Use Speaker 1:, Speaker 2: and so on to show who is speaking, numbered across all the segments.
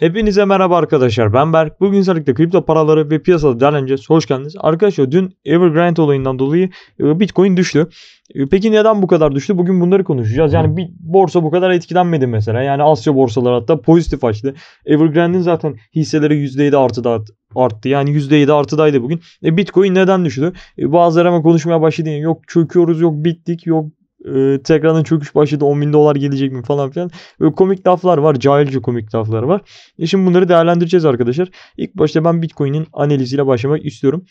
Speaker 1: Hepinize merhaba arkadaşlar ben Berk. Bugün sizlerle kripto paraları ve piyasada değerleneceğiz. Hoş geldiniz. Arkadaşlar dün Evergrande olayından dolayı e, Bitcoin düştü. E, peki neden bu kadar düştü? Bugün bunları konuşacağız. Yani bir borsa bu kadar etkilenmedi mesela. Yani Asya borsaları hatta pozitif açtı. Evergrande'in zaten hisseleri %7 artıda arttı. Yani %7 artıdaydı bugün. E, Bitcoin neden düştü? E, bazıları hemen konuşmaya başladı. Yok çöküyoruz, yok bittik, yok ee, tekrardan çöküş başladı 10 bin dolar gelecek mi falan filan. Böyle komik laflar var. Cahilce komik laflar var. E şimdi bunları değerlendireceğiz arkadaşlar. İlk başta ben Bitcoin'in analiziyle başlamak istiyorum.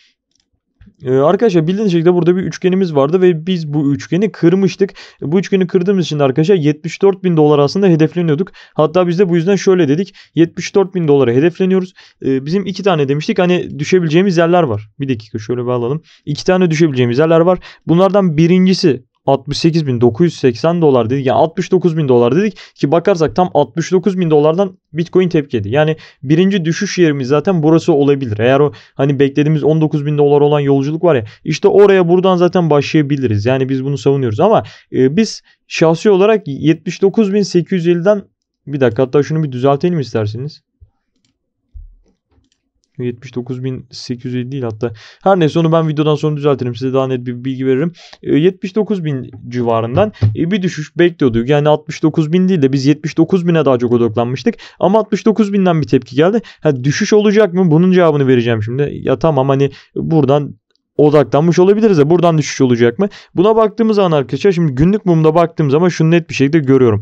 Speaker 1: Ee, arkadaşlar bildiğiniz şekilde burada bir üçgenimiz vardı ve biz bu üçgeni kırmıştık. E, bu üçgeni kırdığımız için arkadaşlar 74 bin dolar aslında hedefleniyorduk. Hatta biz de bu yüzden şöyle dedik. 74 bin dolara hedefleniyoruz. E, bizim iki tane demiştik hani düşebileceğimiz yerler var. Bir dakika şöyle bağlayalım. İki tane düşebileceğimiz yerler var. Bunlardan birincisi 68.980 dolar dedik. Yani 69.000 dolar dedik ki bakarsak tam 69.000 dolardan Bitcoin tepkedi Yani birinci düşüş yerimiz zaten burası olabilir. Eğer o hani beklediğimiz 19.000 dolar olan yolculuk var ya işte oraya buradan zaten başlayabiliriz. Yani biz bunu savunuyoruz ama e, biz şahsi olarak 79.850'den bir dakika hatta şunu bir düzeltelim isterseniz. 79.850 değil hatta. Her neyse onu ben videodan sonra düzeltirim. Size daha net bir bilgi veririm. 79.000 ee, civarından e, bir düşüş bekliyorduk. Yani 69.000 değil de biz 79.000'e daha çok odaklanmıştık. Ama 69.000'den bir tepki geldi. Ha, düşüş olacak mı? Bunun cevabını vereceğim şimdi. Ya tamam hani buradan odaklanmış olabiliriz de buradan düşüş olacak mı? Buna baktığımız an arkadaşlar şimdi günlük mumda baktığım zaman şunu net bir şekilde görüyorum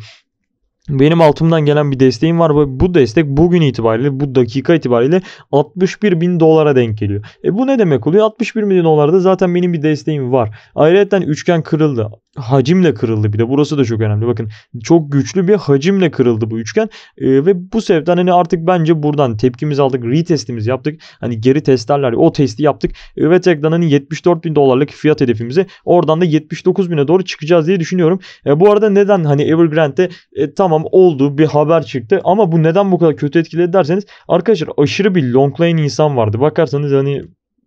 Speaker 1: benim altımdan gelen bir desteğim var bu destek bugün itibariyle bu dakika itibariyle 61 bin dolara denk geliyor. E bu ne demek oluyor? 61 bin dolarda zaten benim bir desteğim var. Ayrıca üçgen kırıldı hacimle kırıldı bir de. Burası da çok önemli. Bakın çok güçlü bir hacimle kırıldı bu üçgen. E, ve bu sebepten hani artık bence buradan tepkimizi aldık. retestimiz yaptık. Hani geri testlerler. O testi yaptık. E, ve tekrar hani 74 bin dolarlık fiyat hedefimizi oradan da 79 bine doğru çıkacağız diye düşünüyorum. E, bu arada neden hani Evergrande'de e, tamam oldu bir haber çıktı ama bu neden bu kadar kötü etkiledi derseniz arkadaşlar aşırı bir long lane insan vardı. Bakarsanız hani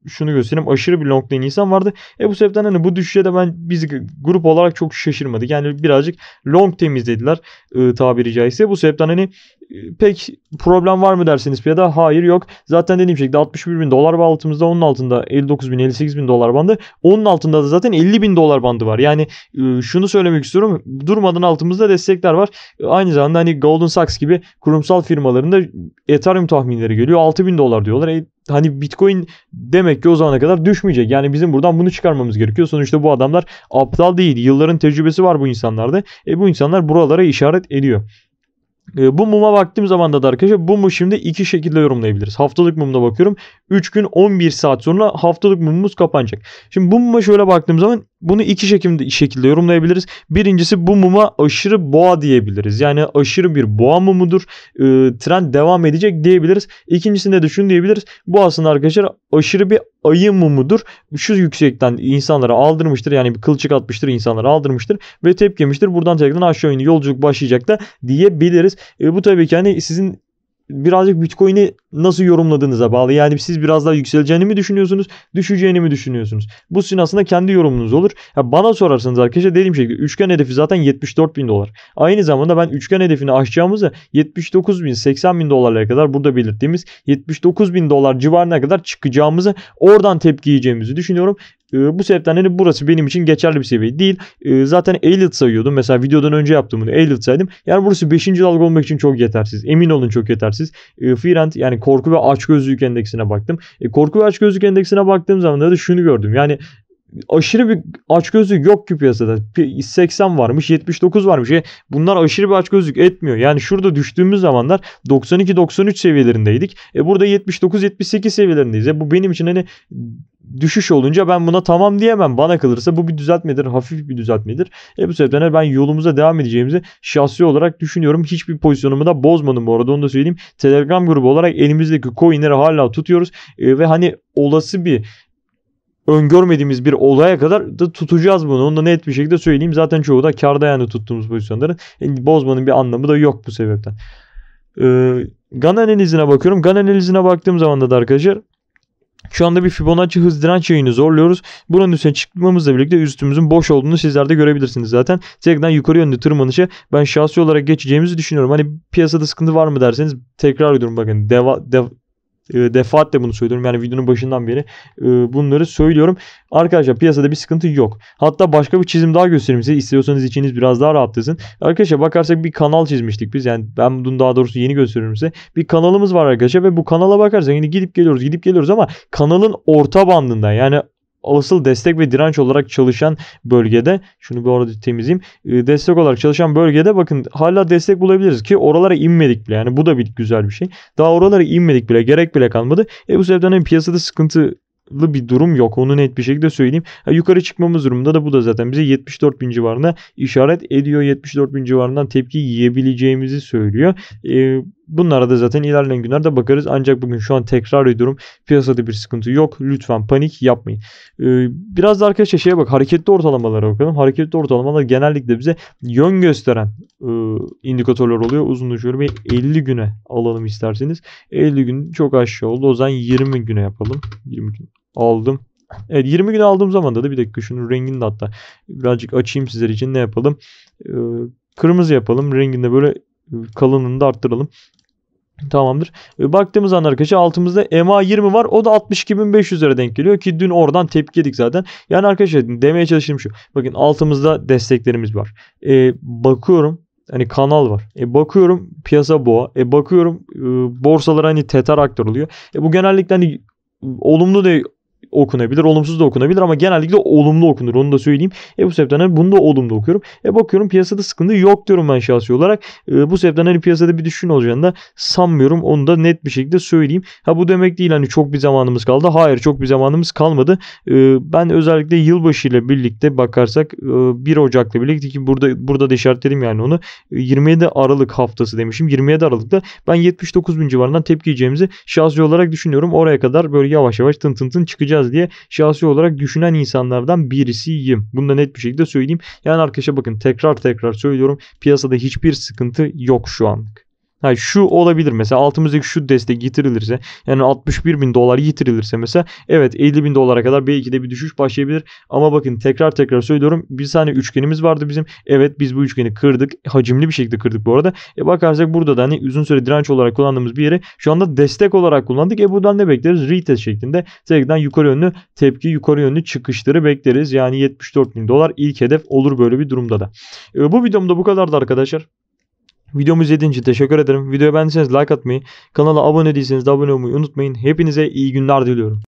Speaker 1: şunu göstereyim. Aşırı bir long lane insan vardı. E bu sebepten hani bu düşüşe de ben biz grup olarak çok şaşırmadık. Yani birazcık long temizlediler e, tabiri caizse. Bu sebepten hani e, pek problem var mı derseniz piyada hayır yok. Zaten dediğim şekilde 61 bin dolar ve onun altında 59 bin 58 bin dolar bandı. Onun altında da zaten 50 bin dolar bandı var. Yani e, şunu söylemek istiyorum. Durmadan altımızda destekler var. E, aynı zamanda hani Golden Sachs gibi kurumsal firmalarında Ethereum tahminleri geliyor. 6 bin dolar diyorlar. E, hani Bitcoin demek ki o zamana kadar düşmeyecek. Yani bizim buradan bunu çıkarmamız gerekiyor. Sonuçta bu adamlar aptal değil. Yılların tecrübesi var bu insanlarda. E bu insanlar buralara işaret ediyor. Ee, bu muma baktığım zaman da arkadaşlar bu mu şimdi iki şekilde yorumlayabiliriz. Haftalık mumda bakıyorum. 3 gün 11 saat sonra haftalık mumumuz kapanacak. Şimdi bu muma şöyle baktığım zaman bunu iki şekilde, şekilde yorumlayabiliriz. Birincisi bu muma aşırı boğa diyebiliriz. Yani aşırı bir boğa mumudur. E, trend devam edecek diyebiliriz. İkincisini de düşün diyebiliriz. Bu aslında arkadaşlar aşırı bir ayı mumudur. Şu yüksekten insanlara aldırmıştır. Yani bir kılçık atmıştır insanlara aldırmıştır ve tepkemiştir. Buradan tekrardan aşağı yönlü yolculuk başlayacak da diyebiliriz. E, bu tabii ki hani sizin birazcık Bitcoin'i nasıl yorumladığınıza bağlı. Yani siz biraz daha yükseleceğini mi düşünüyorsunuz, düşeceğini mi düşünüyorsunuz? Bu sizin aslında kendi yorumunuz olur. Ya bana sorarsanız arkadaşlar dediğim şekilde üçgen hedefi zaten 74 bin dolar. Aynı zamanda ben üçgen hedefini aşacağımızı 79 bin, 80 bin dolarlara kadar burada belirttiğimiz 79 bin dolar civarına kadar çıkacağımızı oradan tepki yiyeceğimizi düşünüyorum. Ee, bu sebepten hani burası benim için geçerli bir seviye değil. Ee, zaten Elliot sayıyordum. Mesela videodan önce yaptım bunu. Elliot saydım. Yani burası 5. dalga olmak için çok yetersiz. Emin olun çok yetersiz. E, yani korku ve açgözlülük endeksine baktım. E, korku ve açgözlülük endeksine baktığım zaman da şunu gördüm. Yani aşırı bir açgözlük yok ki piyasada. 80 varmış, 79 varmış. bunlar aşırı bir açgözlük etmiyor. Yani şurada düştüğümüz zamanlar 92-93 seviyelerindeydik. E burada 79-78 seviyelerindeyiz. E bu benim için hani düşüş olunca ben buna tamam diyemem. Bana kalırsa bu bir düzeltmedir. Hafif bir düzeltmedir. E bu sebepten ben yolumuza devam edeceğimizi şahsi olarak düşünüyorum. Hiçbir pozisyonumu da bozmadım bu arada onu da söyleyeyim. Telegram grubu olarak elimizdeki coinleri hala tutuyoruz. E, ve hani olası bir öngörmediğimiz bir olaya kadar da tutacağız bunu. Onu da net bir şekilde söyleyeyim. Zaten çoğu da karda yani tuttuğumuz pozisyonların e, bozmanın bir anlamı da yok bu sebepten. Ee, GAN analizine bakıyorum. GAN analizine baktığım zaman da arkadaşlar şu anda bir Fibonacci hız direnç yayını zorluyoruz. Buranın üstüne çıkmamızla birlikte üstümüzün boş olduğunu sizler de görebilirsiniz zaten. Tekrardan yukarı yönlü tırmanışa ben şahsi olarak geçeceğimizi düşünüyorum. Hani piyasada sıkıntı var mı derseniz tekrar ediyorum bakın. Deva, dev, e, defaatle bunu söylüyorum. Yani videonun başından beri e, bunları söylüyorum. Arkadaşlar piyasada bir sıkıntı yok. Hatta başka bir çizim daha göstereyim size. İstiyorsanız içiniz biraz daha rahatlasın. Arkadaşlar bakarsak bir kanal çizmiştik biz. Yani ben bunu daha doğrusu yeni gösteriyorum size. Bir kanalımız var arkadaşlar ve bu kanala bakarsak yine gidip geliyoruz gidip geliyoruz ama kanalın orta bandından yani asıl destek ve direnç olarak çalışan bölgede şunu bir orada temizleyeyim. E, destek olarak çalışan bölgede bakın hala destek bulabiliriz ki oralara inmedik bile. Yani bu da bir güzel bir şey. Daha oralara inmedik bile. Gerek bile kalmadı. E bu sebepten hani piyasada sıkıntı bir durum yok. Onu net bir şekilde söyleyeyim. Ha, yukarı çıkmamız durumunda da bu da zaten bize 74 bin civarına işaret ediyor. 74 bin civarından tepki yiyebileceğimizi söylüyor. Ee, Bunlara da zaten ilerleyen günlerde bakarız. Ancak bugün şu an tekrar ediyorum. Piyasada bir sıkıntı yok. Lütfen panik yapmayın. Ee, biraz da arkadaşlar şeye bak. Hareketli ortalamalara bakalım. Hareketli ortalamalar genellikle bize yön gösteren e, indikatörler oluyor. Uzunluğu şöyle 50 güne alalım isterseniz. 50 gün çok aşağı oldu. O zaman 20 güne yapalım. 20 gün aldım. Evet 20 gün aldığım zaman da bir dakika şunun rengini de hatta birazcık açayım sizler için ne yapalım. Ee, kırmızı yapalım. Rengini de böyle e, kalınlığını da arttıralım. Tamamdır. E, baktığımız an arkadaşlar altımızda MA20 var. O da 62.500 lira denk geliyor ki dün oradan tepki yedik zaten. Yani arkadaşlar demeye çalıştığım şu. Bakın altımızda desteklerimiz var. Ee, bakıyorum hani kanal var. E bakıyorum piyasa boğa. E bakıyorum e, borsalar hani tetar aktarılıyor. E bu genellikle hani olumlu da okunabilir, olumsuz da okunabilir ama genellikle olumlu okunur. Onu da söyleyeyim. E bu sebepten hani bunu da olumlu okuyorum. E bakıyorum piyasada sıkıntı yok diyorum ben şahsi olarak. E, bu sebepten hani piyasada bir düşün olacağını da sanmıyorum. Onu da net bir şekilde söyleyeyim. Ha bu demek değil hani çok bir zamanımız kaldı. Hayır çok bir zamanımız kalmadı. E, ben özellikle yılbaşı ile birlikte bakarsak e, 1 Ocak'la birlikte ki burada burada da işaretledim yani onu. 27 Aralık haftası demişim. 27 Aralık'ta ben 79 bin civarından tepki yiyeceğimizi şahsi olarak düşünüyorum. Oraya kadar böyle yavaş yavaş tın tın tın çıkacağız yapacağız diye şahsi olarak düşünen insanlardan birisiyim. Bunu da net bir şekilde söyleyeyim. Yani arkadaşa bakın tekrar tekrar söylüyorum piyasada hiçbir sıkıntı yok şu anlık. Ha şu olabilir mesela altımızdaki şu destek yitirilirse yani 61 bin dolar yitirilirse mesela evet 50 bin dolara kadar belki de bir düşüş başlayabilir. Ama bakın tekrar tekrar söylüyorum bir tane üçgenimiz vardı bizim. Evet biz bu üçgeni kırdık. Hacimli bir şekilde kırdık bu arada. E bakarsak burada da hani uzun süre direnç olarak kullandığımız bir yeri şu anda destek olarak kullandık. E buradan ne bekleriz? Retest şeklinde tekrardan yukarı yönlü tepki yukarı yönlü çıkışları bekleriz. Yani 74 bin dolar ilk hedef olur böyle bir durumda da. E, bu videomda bu kadardı arkadaşlar. Videomu izlediğiniz için teşekkür ederim. Videoyu beğendiyseniz like atmayı, kanala abone değilseniz de abone olmayı unutmayın. Hepinize iyi günler diliyorum.